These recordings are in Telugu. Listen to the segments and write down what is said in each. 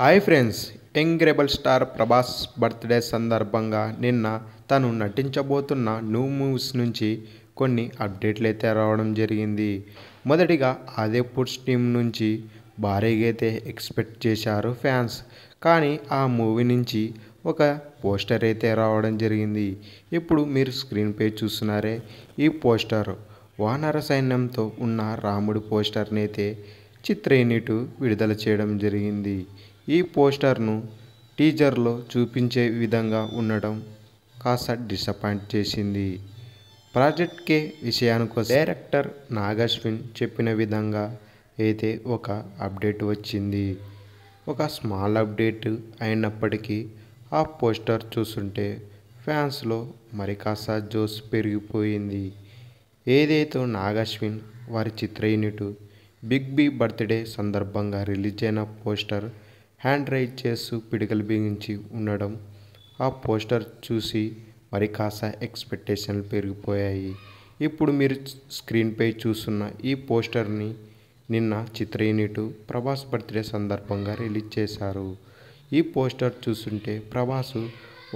hi friends young rebel star Prabhas birthday సందర్భంగా నిన్న తను నటించబోతున్న న్యూ మూవీస్ నుంచి కొన్ని అప్డేట్లు అయితే రావడం జరిగింది మొదటిగా ఆదేపూర్ స్టీమ్ నుంచి భారీగా అయితే ఎక్స్పెక్ట్ చేశారు ఫ్యాన్స్ కానీ ఆ మూవీ నుంచి ఒక పోస్టర్ అయితే రావడం జరిగింది ఇప్పుడు మీరు స్క్రీన్ పే చూస్తున్నారే ఈ పోస్టర్ వానర సైన్యంతో ఉన్న రాముడి పోస్టర్ని అయితే చిత్ర యూనిట్ విడుదల చేయడం జరిగింది ఈ పోస్టర్ను టీజర్లో చూపించే విధంగా ఉండడం కాస్త డిసప్పాయింట్ చేసింది ప్రాజెక్ట్ కే విషయానికి డైరెక్టర్ నాగశ్విన్ చెప్పిన విధంగా అయితే ఒక అప్డేట్ వచ్చింది ఒక స్మాల్ అప్డేట్ అయినప్పటికీ ఆ పోస్టర్ చూస్తుంటే ఫ్యాన్స్లో మరి కాస్త జోస్ పెరిగిపోయింది ఏదైతే నాగశ్విన్ వారి చిత్ర యూనిట్ బిగ్ బి బర్త్డే సందర్భంగా రిలీజ్ అయిన పోస్టర్ హ్యాండ్ రైజ్ చేస్తూ పిడికలు బిగించి ఉండడం ఆ పోస్టర్ చూసి మరి కాస్త ఎక్స్పెక్టేషన్లు పెరిగిపోయాయి ఇప్పుడు మీరు స్క్రీన్పై చూస్తున్న ఈ పోస్టర్ని నిన్న చిత్రయూనిట్ ప్రభాస్ బర్త్డే సందర్భంగా రిలీజ్ చేశారు ఈ పోస్టర్ చూస్తుంటే ప్రభాస్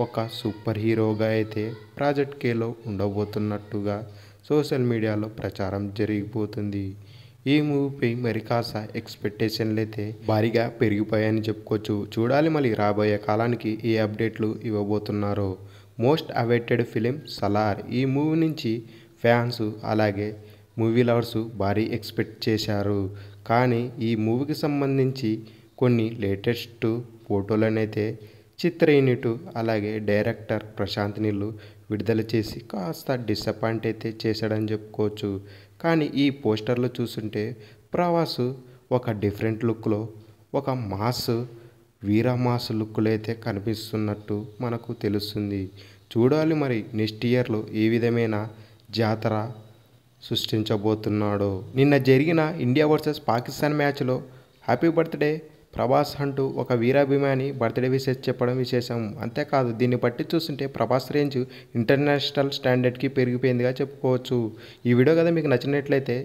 ఒక సూపర్ హీరోగా అయితే ప్రాజెక్ట్ కేలో ఉండబోతున్నట్టుగా సోషల్ మీడియాలో ప్రచారం జరిగిపోతుంది ఈ మూవీపై మరి కాస్త ఎక్స్పెక్టేషన్లు అయితే భారీగా పెరిగిపోయాయని చెప్పుకోవచ్చు చూడాలి మళ్ళీ రాబోయే కాలానికి ఏ అప్డేట్లు ఇవ్వబోతున్నారు మోస్ట్ అవైటెడ్ ఫిలిం సలార్ ఈ మూవీ నుంచి ఫ్యాన్స్ అలాగే మూవీ లవర్స్ భారీ ఎక్స్పెక్ట్ చేశారు కానీ ఈ మూవీకి సంబంధించి కొన్ని లేటెస్ట్ ఫోటోలనైతే చిత్ర యూనిట్ అలాగే డైరెక్టర్ ప్రశాంత్ నీళ్ళు విడుదల చేసి కాస్త డిసప్పాయింట్ అయితే చేశాడని చెప్పుకోవచ్చు కానీ ఈ పోస్టర్లో చూస్తుంటే ప్రవాసు ఒక డిఫరెంట్ లుక్లో ఒక మాస్ వీరా మాస్ లుక్లో అయితే కనిపిస్తున్నట్టు మనకు తెలుస్తుంది చూడాలి మరి నెక్స్ట్ ఇయర్లో ఏ విధమైన జాతర సృష్టించబోతున్నాడో నిన్న జరిగిన ఇండియా వర్సెస్ పాకిస్తాన్ మ్యాచ్లో హ్యాపీ బర్త్డే ప్రభాస్ అంటూ ఒక వీరాభిమాని బర్త్డే విషెస్ చెప్పడం విశేషం అంతేకాదు దీన్ని బట్టి చూస్తుంటే ప్రభాస్ రేంజ్ ఇంటర్నేషనల్ స్టాండర్డ్కి పెరిగిపోయిందిగా చెప్పుకోవచ్చు ఈ వీడియో కదా మీకు నచ్చినట్లయితే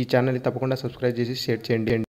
ఈ ఛానల్ని తప్పకుండా సబ్స్క్రైబ్ చేసి షేర్ చేయండి